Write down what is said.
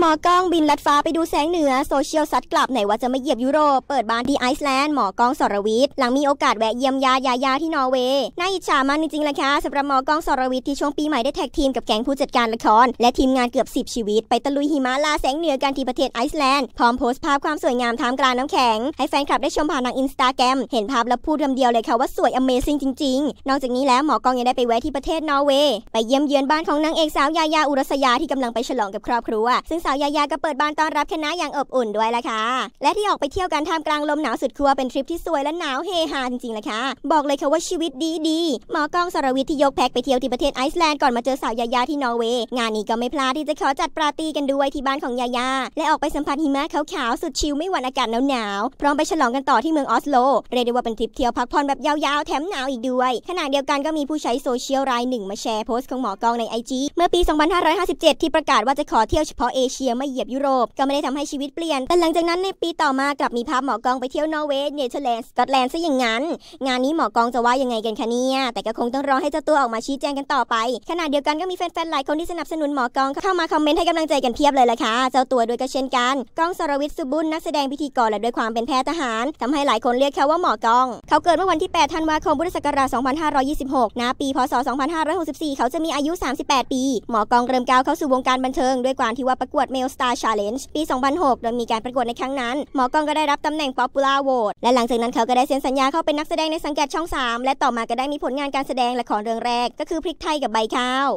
หมอกล้องบินลัดฟ้าไปดูแสงเหนือ โซเชียลซัดกลับไหนว่าจะมาเหยียบยุโรป เปิดบ้านที่ไอซ์แลนด์หมอกล้องสรวิทย์หลังมีโอกาสแวะเยี่ยมยายายาที่นอร์เวย์น่าอิจฉามากจริงๆเลยค่ะสำหรับหมอกล้องสรวิทย์ที่ช่วงปีใหม่ได้แท็กทีมกับแก๊งผู้จัดการละคร และทีมงานเกือบ 10ชีวิตไปตะลุยหิมะลาแสงเหนือกันที่ประเทศไอซ์แลนด์พร้อมโพสต์ภาพความสวยงามท่ามกลางน้ำแข็ง ให้แฟนคลับได้ชมผ่านทางอินสตาแกรมเห็นภาพและพูดคำเดียวเลยค่ะว่าสวย Amazing จริง ๆ นอกจากนี้แล้วหมอกล้องยังได้ไปแวะที่ประเทศนอร์เวย์ไปเยี่ยมเยือนบ้านของนางเอกสาวยายาอุรัสยาที่กำลังไปฉลองกับครอบครัวซึ่งสาวยายาก็เปิดบานต้อนรับคณะอย่างอบอุ่นด้วยล่ะค่ะ และที่ออกไปเที่ยวกันท่ามกลางลมหนาวสุดครัวเป็นทริปที่สวยและหนาวเฮฮาจริงๆละค่ะ บอกเลยค่ะว่าชีวิตดีดีหมอกองสรวิทย์ที่ยกแพ็คไปเที่ยวที่ประเทศไอซ์แลนด์ก่อนมาเจอสาวยายาที่นอร์เวย์ งานนี้ก็ไม่พลาดที่จะขอจัดปาร์ตี้กันด้วยที่บ้านของยายา และออกไปสัมผัสหิมะขาวๆ สุดชิลไม่หวั่นอากาศหนาวๆ พร้อมไปฉลองกันต่อที่เมืองออสโล เรียกได้ว่าเป็นทริปเที่ยวพักผ่อนแบบยาวๆ แถมหนาวอีกด้วย ขณะเดียวกันก็มีผู้ใช้โซเชียลรายหนึ่งมาแชร์โพสต์ของหมอกองใน IG เมื่อปี 2557 ที่ประกาศว่าจะขอเที่ยวเฉพาะเอเเชียมาเหยียบยุโรปก็ไม่ได้ทำให้ชีวิตเปลี่ยน แต่หลังจากนั้นในปีต่อมากลับมีภาพหมอกองไปเที่ยวนอร์เวย์เนเธอร์แลนด์สกอตแลนด์ซะอย่างนั้น งานนี้หมอกองจะว่ายังไงกันคะเนี่ยแต่ก็คงต้องรอให้เจ้าตัวออกมาชี้แจงกันต่อไปขณะเดียวกันก็มีแฟนๆ หลายคนที่สนับสนุนหมอกอง เข้ามาคอมเมนต์ให้กำลังใจกันเพียบเลยล่ะค่ะเจ้าตัวด้วยก็เช่นกันกองสรวิทย์สุบุญนักแสดงพิธีกรและด้วยความเป็นแพทย์ทหาร ทำให้หลายคนเรียกเขาว่าหมอกอง เขาเกิดเมื่อวันที่8ธันวาคมพุทธศักราช2526นะปีพศ2564เขาจะมีอายุ 38 ปีหมอกองเริ่มก้าวเข้าสู่วงการบันเทิงด้วยความที่ว่าประกว Award Male Star Challenge ปี 2006 โดยมีการประกวดในครั้งนั้นหมอกองก็ได้รับตำแหน่ง Popular Award และหลังจากนั้นเขาก็ได้เซ็นสัญญาเข้าเป็นนักแสดงในสังกัดช่อง 3 และต่อมาก็ได้มีผลงานการแสดงละครเรื่องแรก ก็คือพริกไทยกับใบข้าว